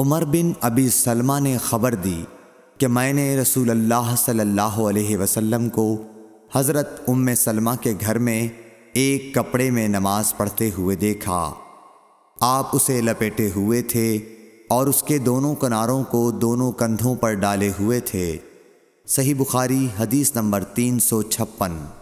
उमर बिन अबी सलमा ने खबर दी कि मैंने रसूल अल्लाह सल्लल्लाहु अलैहि वसल्लम को हज़रत उम सलमा के घर में एक कपड़े में नमाज़ पढ़ते हुए देखा आप उसे लपेटे हुए थे और उसके दोनों किनारों को दोनों कंधों पर डाले हुए थे सही बुखारी हदीस नंबर तीन सौ छप्पन